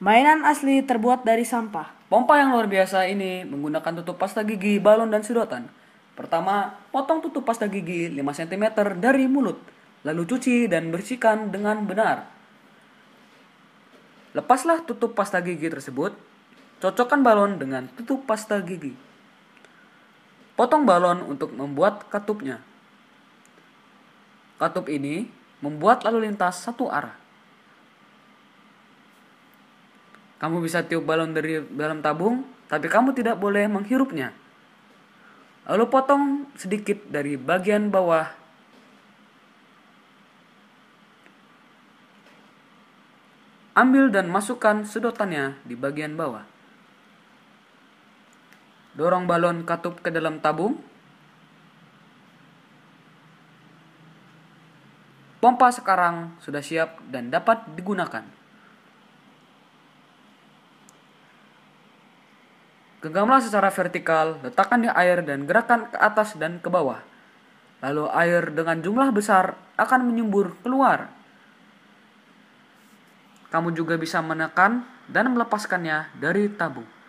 Mainan asli terbuat dari sampah. Pompa yang luar biasa ini menggunakan tutup pasta gigi, balon, dan sedotan. Pertama, potong tutup pasta gigi 5 cm dari mulut, lalu cuci dan bersihkan dengan benar. Lepaslah tutup pasta gigi tersebut, cocokkan balon dengan tutup pasta gigi. Potong balon untuk membuat katupnya. Katup ini membuat lalu lintas satu arah. Kamu bisa tiup balon dari dalam tabung, tapi kamu tidak boleh menghirupnya. Lalu potong sedikit dari bagian bawah Ambil dan masukkan sedotannya di bagian bawah. Dorong balon katup ke dalam tabung. Pompa sekarang sudah siap dan dapat digunakan. Genggamlah secara vertikal, letakkan di air dan gerakan ke atas dan ke bawah. Lalu air dengan jumlah besar akan menyembur keluar. Kamu juga bisa menekan dan melepaskannya dari tabung.